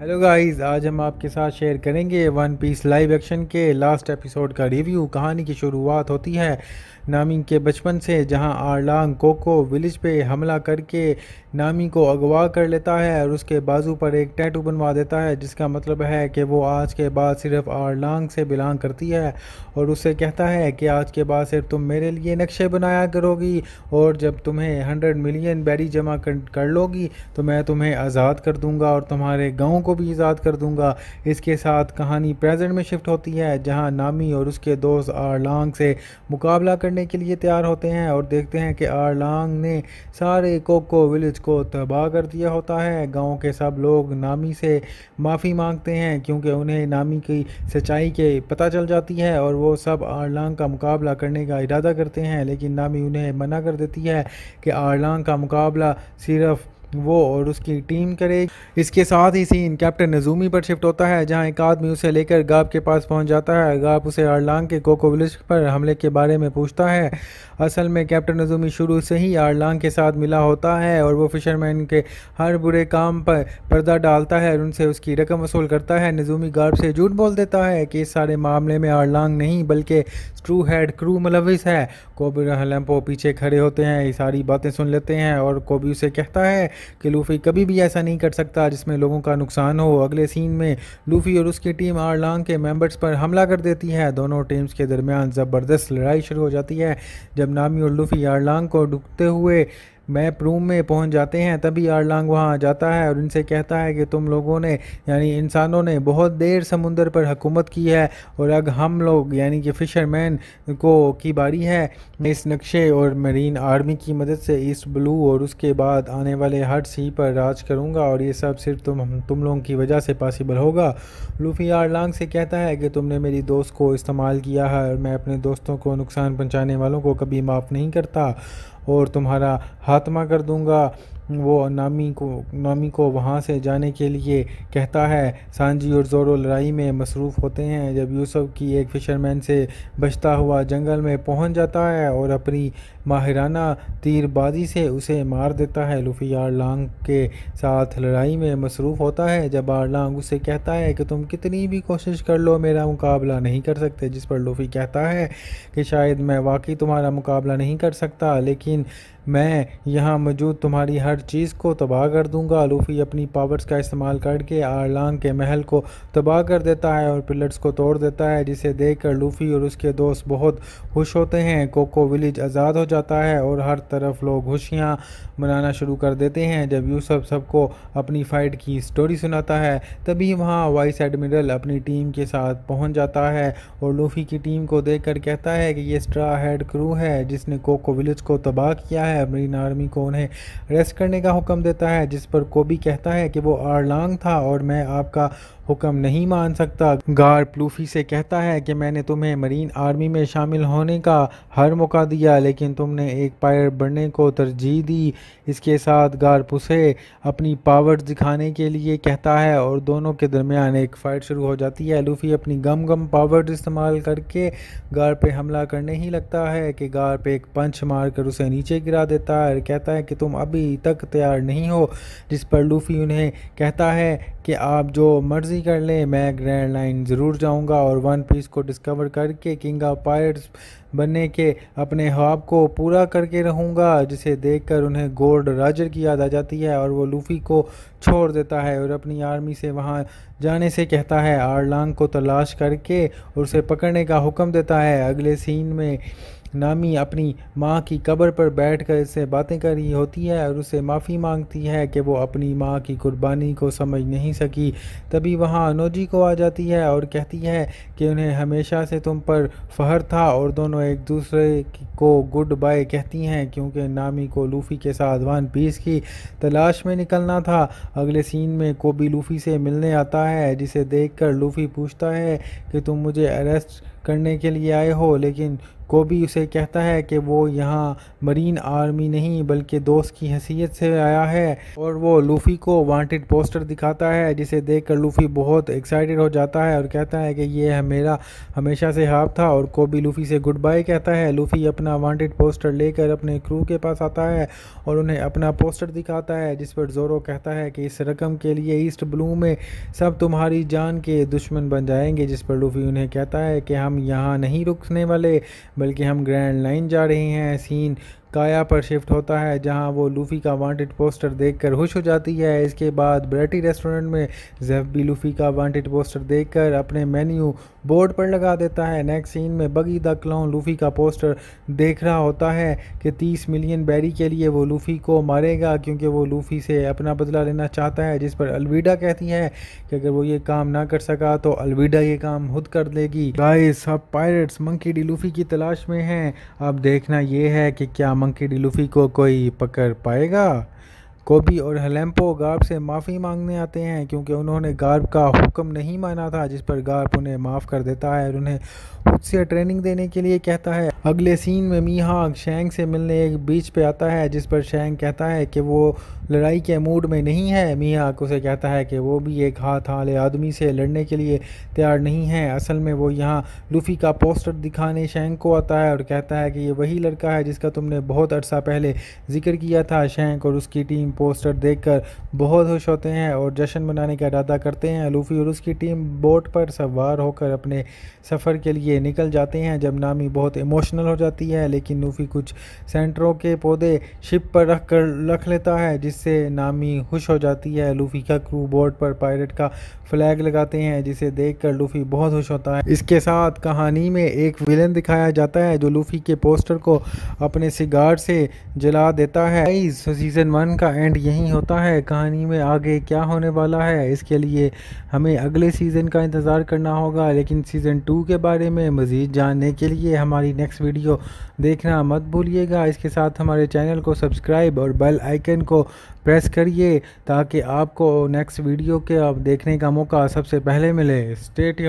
hello guys आज हम आपके साथ शेयर करेंगे वन पीस लाइव एक्शन के लास्ट एपिसोड का रिव्यू कहानी की शुरुआत होती है नामी के बचपन से जहां आरलांग कोको विलेज पे हमला करके नामी को अगवा कर लेता है और उसके बाजू पर एक टैटू बनवा देता है जिसका मतलब है कि वो आज के बाद सिर्फ आरलांग से बिलोंग करती है और उससे कहता है कि आज के बाद सिर्फ तुम मेरे लिए नक्शे बनाया करोगी और जब तुम्हें हंड्रेड मिलियन बैरी जमा कर, कर लोगी तो मैं तुम्हें आज़ाद कर दूँगा और तुम्हारे गाँव को भी ईजाद कर दूंगा इसके साथ कहानी प्रेजेंट में शिफ्ट होती है जहाँ नामी और उसके दोस्त आरलांग से मुकाबला करने के लिए तैयार होते हैं और देखते हैं कि आरलांग ने सारे कोको विलेज को तबाह कर दिया होता है गाँव के सब लोग नामी से माफ़ी मांगते हैं क्योंकि उन्हें नामी की सच्चाई के पता चल जाती है और वो सब आरलांग का मुकाबला करने का इरादा करते हैं लेकिन नामी उन्हें मना कर देती है कि आरलांग का मुकाबला सिर्फ़ वो और उसकी टीम करे इसके साथ ही सीन कैप्टन नजूमी पर शिफ्ट होता है जहां एक आदमी उसे लेकर गाब के पास पहुंच जाता है गाब उसे आरलांग के कोको विलेज पर हमले के बारे में पूछता है असल में कैप्टन नजूमी शुरू से ही आरलांग के साथ मिला होता है और वो फिशरमैन के हर बुरे काम पर पर्दा डालता है और उनसे उसकी रकम वसूल करता है नजूमी गार्ब से झूठ बोल देता है कि इस सारे मामले में आरलांग नहीं बल्कि स्ट्रू हेड क्रू मुलविस है कोबी हलम्पो पीछे खड़े होते हैं ये सारी बातें सुन लेते हैं और कोबी उसे कहता है कि लूफ़ी कभी भी ऐसा नहीं कर सकता जिसमें लोगों का नुकसान हो अगले सीन में लूफ़ी और उसकी टीम आरलांग के मेंबर्स पर हमला कर देती है दोनों टीम्स के दरमियान ज़बरदस्त लड़ाई शुरू हो जाती है जब नामी और लूफ़ी आरलांग को डूबते हुए मैप रूम में पहुंच जाते हैं तभी आरलांग वहां जाता है और इनसे कहता है कि तुम लोगों ने यानी इंसानों ने बहुत देर समुंदर पर हुकूमत की है और अब हम लोग यानी कि फ़िशरमैन को की बारी है इस नक्शे और मरीन आर्मी की मदद से ईस्ट ब्लू और उसके बाद आने वाले हर सी पर राज करूँगा और ये सब सिर्फ तुम तुम लोगों की वजह से पॉसिबल होगा लूफी आरलांग से कहता है कि तुमने मेरी दोस्त को इस्तेमाल किया है और मैं अपने दोस्तों को नुकसान पहुँचाने वालों को कभी माफ़ नहीं करता और तुम्हारा हात्मा कर दूंगा वो नामी को नामी को वहाँ से जाने के लिए कहता है सांझी और जोरो लड़ाई में मसरूफ़ होते हैं जब यूसुफ की एक फ़िशरमैन से बचता हुआ जंगल में पहुँच जाता है और अपनी माहिराना तीरबाजी से उसे मार देता है लूफ़ी आरलांग के साथ लड़ाई में मसरूफ़ होता है जब आरलांग उसे कहता है कि तुम कितनी भी कोशिश कर लो मेरा मुकाबला नहीं कर सकते जिस पर लूफ़ी कहता है कि शायद मैं वाकई तुम्हारा मुकाबला नहीं कर सकता लेकिन मैं यहाँ मौजूद तुम्हारी हर चीज़ को तबाह कर दूंगा लूफ़ी अपनी पावर्स का इस्तेमाल करके आरलांग के महल को तबाह कर देता है और पिलर्स को तोड़ देता है जिसे देख कर लूफ़ी और उसके दोस्त बहुत खुश होते हैं कोको विलेज आज़ाद हो जाता जाता है और हर तरफ लोग खुशियाँ मनाना शुरू कर देते हैं जब यूसुफ सबको अपनी फ़ाइट की स्टोरी सुनाता है तभी वहाँ वाइस एडमिरल अपनी टीम के साथ पहुँच जाता है और लूफी की टीम को देख कर कहता है कि ये स्ट्रा हेड क्रू है जिसने कोको विलेज को तबाह किया है मरीन आर्मी को उन्हें रेस्ट करने का हुक्म देता है जिस पर कोबी कहता है कि वो आरलांग था और मैं आपका हुक्म नहीं मान सकता गार प्लूफी से कहता है कि मैंने तुम्हें मरीन आर्मी में शामिल होने का हर मौका दिया लेकिन तुमने एक पायलट बनने को तरजीह दी इसके साथ गार पुसे अपनी पावर दिखाने के लिए कहता है और दोनों के दरमियान एक फ़ाइट शुरू हो जाती है लूफी अपनी गम गम पावर इस्तेमाल करके गार पे हमला करने ही लगता है कि गार पे एक पंच मार कर उसे नीचे गिरा देता है और कहता है कि तुम अभी तक तैयार नहीं हो जिस पर लूफी उन्हें कहता है कि आप जो मर्ज़ी मर्ज़ी कर ले मैं ग्रैंड लाइन ज़रूर जाऊंगा और वन पीस को डिस्कवर करके किंग ऑफ पायरेट्स बनने के अपने ख्वाब को पूरा करके रहूंगा जिसे देखकर उन्हें गोल्ड राजर की याद आ जाती है और वो लूफ़ी को छोड़ देता है और अपनी आर्मी से वहाँ जाने से कहता है आरलांग को तलाश करके उसे पकड़ने का हुक्म देता है अगले सीन में नामी अपनी माँ की कब्र पर बैठकर इससे बातें कर रही होती है और उसे माफ़ी मांगती है कि वो अपनी माँ की कुर्बानी को समझ नहीं सकी तभी वहाँ अनोजी को आ जाती है और कहती है कि उन्हें हमेशा से तुम पर फ़हर था और दोनों एक दूसरे को गुड बाय कहती हैं क्योंकि नामी को लूफ़ी के साथ वन पीस की तलाश में निकलना था अगले सीन में कोबी लूफ़ी से मिलने आता है जिसे कर लूफ़ी पूछता है कि तुम मुझे अरेस्ट करने के लिए आए हो लेकिन कोबी उसे कहता है कि वो यहाँ मरीन आर्मी नहीं बल्कि दोस्त की हैसियत से आया है और वो लूफ़ी को वांटेड पोस्टर दिखाता है जिसे देखकर लूफ़ी बहुत एक्साइटेड हो जाता है और कहता है कि ये मेरा हमेशा से हाफ था और कोबी लूफ़ी से गुड बाय कहता है लूफ़ी अपना वांटेड पोस्टर लेकर अपने क्रू के पास आता है और उन्हें अपना पोस्टर दिखाता है जिस पर जोरो कहता है कि इस रकम के लिए ईस्ट ब्लू में सब तुम्हारी जान के दुश्मन बन जाएंगे जिस पर लूफ़ी उन्हें कहता है कि हम यहाँ नहीं रुकने वाले बल्कि हम ग्रैंड लाइन जा रहे हैं सीन काया पर शिफ्ट होता है जहां वो लूफ़ी का वांटेड पोस्टर देखकर खुश हो जाती है इसके बाद ब्रेटी रेस्टोरेंट में जेफ भी लूफ़ी का वांटेड पोस्टर देखकर अपने मेन्यू बोर्ड पर लगा देता है नेक्स्ट सीन में बगी द क्लाउन लूफ़ी का पोस्टर देख रहा होता है कि तीस मिलियन बैरी के लिए वो लूफ़ी को मारेगा क्योंकि वो लूफ़ी से अपना बदला लेना चाहता है जिस पर अलविडा कहती है कि अगर वो ये काम ना कर सका तो अलविडा ये काम खुद कर देगी गाइस सब पायरेट्स मंकी डी लूफ़ी की तलाश में हैं अब देखना ये है कि क्या मंकी डिलूफी को कोई पकड़ पाएगा कोबी और हलैम्पो गार्ब से माफ़ी मांगने आते हैं क्योंकि उन्होंने गार्ब का हुक्म नहीं माना था जिस पर गार्ब उन्हें माफ़ कर देता है और उन्हें खुद से ट्रेनिंग देने के लिए कहता है अगले सीन में मीहा शेंग से मिलने एक बीच पे आता है जिस पर शेंग कहता है कि वो लड़ाई के मूड में नहीं है मियाँ उसे कहता है कि वो भी एक हाथ हाले आदमी से लड़ने के लिए तैयार नहीं है असल में वो यहाँ लूफ़ी का पोस्टर दिखाने शेंग को आता है और कहता है कि ये वही लड़का है जिसका तुमने बहुत अर्सा पहले जिक्र किया था शेंग और उसकी टीम पोस्टर देखकर बहुत खुश होते हैं और जश्न मनाने का इरादा करते हैं लूफी और उसकी टीम बोट पर सवार होकर अपने सफ़र के लिए निकल जाते हैं जब नामी बहुत इमोशनल हो जाती है लेकिन लूफी कुछ सेंटरों के पौधे शिप पर रख कर रख लेता है जिससे नामी खुश हो जाती है लूफी का क्रू बोट पर पायलट का फ्लैग लगाते हैं जिसे कर लूफी बहुत खुश होता है इसके साथ कहानी में एक विलन दिखाया जाता है जो लूफी के पोस्टर को अपने सिगार से जला देता है सीजन वन का एंड यहीं होता है कहानी में आगे क्या होने वाला है इसके लिए हमें अगले सीज़न का इंतज़ार करना होगा लेकिन सीज़न टू के बारे में मज़ीद जानने के लिए हमारी नेक्स्ट वीडियो देखना मत भूलिएगा इसके साथ हमारे चैनल को सब्सक्राइब और बेल आइकन को प्रेस करिए ताकि आपको नेक्स्ट वीडियो के आप देखने का मौका सबसे पहले मिले स्टेट